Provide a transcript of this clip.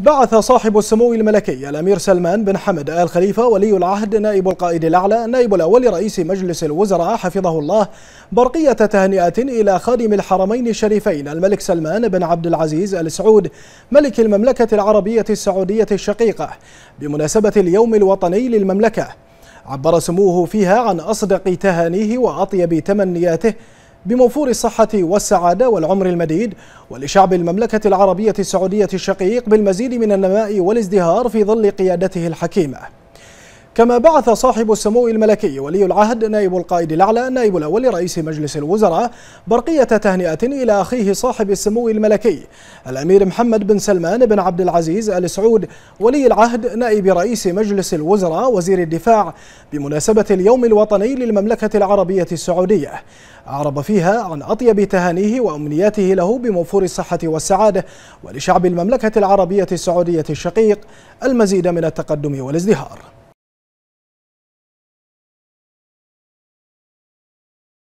بعث صاحب السمو الملكي الأمير سلمان بن حمد آل خليفة ولي العهد نائب القائد الأعلى نائب الأول رئيس مجلس الوزراء حفظه الله برقية تهنئة إلى خادم الحرمين الشريفين الملك سلمان بن عبد العزيز آل سعود ملك المملكة العربية السعودية الشقيقة بمناسبة اليوم الوطني للمملكة عبر سموه فيها عن أصدق تهانيه وأطيب تمنياته بموفور الصحة والسعادة والعمر المديد ولشعب المملكة العربية السعودية الشقيق بالمزيد من النماء والازدهار في ظل قيادته الحكيمة كما بعث صاحب السمو الملكي ولي العهد نائب القائد الأعلى نائب الأول لرئيس مجلس الوزراء برقية تهنئة إلى أخيه صاحب السمو الملكي الأمير محمد بن سلمان بن عبد العزيز آل سعود ولي العهد نائب رئيس مجلس الوزراء وزير الدفاع بمناسبة اليوم الوطني للمملكة العربية السعودية أعرب فيها عن أطيب تهانيه وأمنياته له بموفور الصحة والسعادة ولشعب المملكة العربية السعودية الشقيق المزيد من التقدم والازدهار